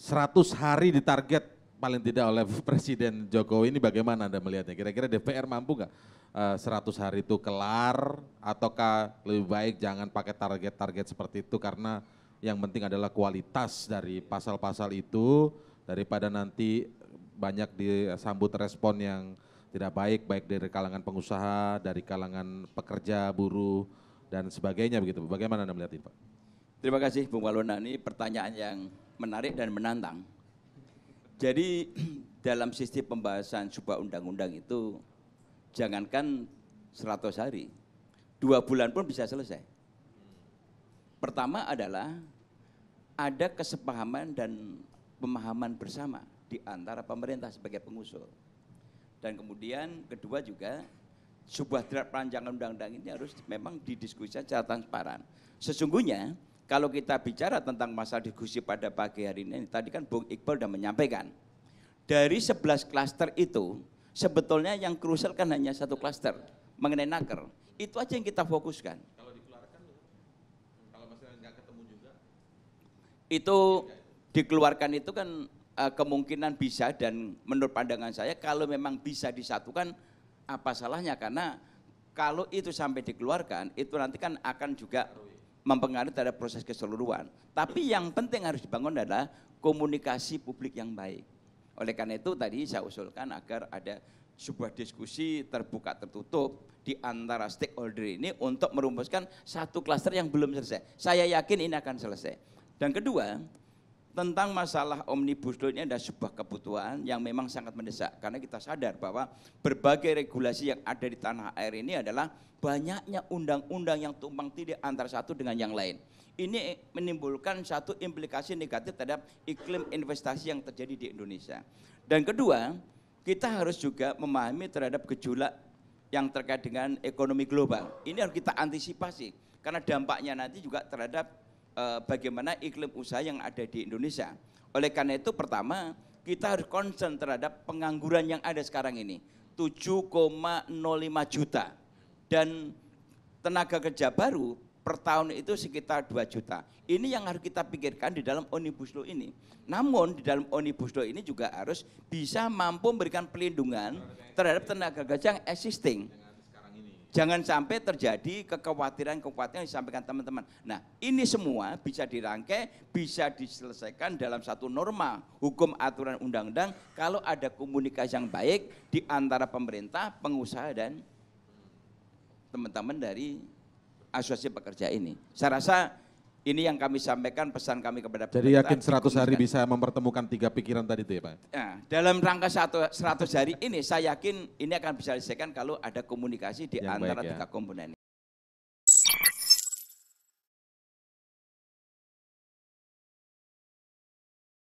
100 hari ditarget paling tidak oleh Presiden Jokowi ini bagaimana Anda melihatnya? Kira-kira DPR mampu nggak 100 eh, hari itu kelar ataukah lebih baik jangan pakai target-target seperti itu karena yang penting adalah kualitas dari pasal-pasal itu daripada nanti banyak disambut respon yang tidak baik baik dari kalangan pengusaha, dari kalangan pekerja, buruh dan sebagainya begitu. Bagaimana Anda melihat ini, Pak? Terima kasih Bung Walona ini pertanyaan yang menarik dan menantang. Jadi dalam sistem pembahasan sebuah undang-undang itu jangankan 100 hari, dua bulan pun bisa selesai. Pertama adalah ada kesepahaman dan pemahaman bersama di antara pemerintah sebagai pengusul. Dan kemudian kedua juga sebuah draft perancangan undang-undang ini harus memang didiskusikan secara transparan. Sesungguhnya kalau kita bicara tentang masalah diskusi pada pagi hari ini, tadi kan Bung Iqbal sudah menyampaikan, dari 11 klaster itu, sebetulnya yang krusial kan hanya satu klaster, mengenai naker. Itu aja yang kita fokuskan. Kalau dikeluarkan, kalau masih nggak ketemu juga? Itu dikeluarkan itu kan eh, kemungkinan bisa dan menurut pandangan saya kalau memang bisa disatukan, apa salahnya? Karena kalau itu sampai dikeluarkan, itu nanti kan akan juga mempengaruhi terhadap proses keseluruhan. Tapi yang penting harus dibangun adalah komunikasi publik yang baik. Oleh karena itu tadi saya usulkan agar ada sebuah diskusi terbuka tertutup di antara stakeholder ini untuk merumuskan satu klaster yang belum selesai. Saya yakin ini akan selesai. Dan kedua, tentang masalah omnibus law ini ada sebuah kebutuhan yang memang sangat mendesak karena kita sadar bahwa berbagai regulasi yang ada di tanah air ini adalah banyaknya undang-undang yang tumpang tindih antara satu dengan yang lain. Ini menimbulkan satu implikasi negatif terhadap iklim investasi yang terjadi di Indonesia. Dan kedua, kita harus juga memahami terhadap gejolak yang terkait dengan ekonomi global. Ini harus kita antisipasi karena dampaknya nanti juga terhadap Eh, bagaimana iklim usaha yang ada di Indonesia. Oleh karena itu pertama kita harus konsen terhadap pengangguran yang ada sekarang ini 7,05 juta dan tenaga kerja baru per tahun itu sekitar 2 juta. Ini yang harus kita pikirkan di dalam onibus Law ini. Namun di dalam onibus Law ini juga harus bisa mampu memberikan pelindungan terhadap tenaga kerja yang existing. Jangan sampai terjadi kekhawatiran-kekhawatiran yang disampaikan teman-teman. Nah, ini semua bisa dirangkai, bisa diselesaikan dalam satu norma hukum aturan undang-undang kalau ada komunikasi yang baik di antara pemerintah, pengusaha dan teman-teman dari asosiasi pekerja ini. Saya rasa ini yang kami sampaikan pesan kami kepada pemerintah. Jadi yakin 100 hari bisa mempertemukan tiga pikiran tadi itu ya Pak? Nah, dalam rangka 100 hari ini saya yakin ini akan bisa diselesaikan kalau ada komunikasi di yang antara baik, ya. tiga komponen.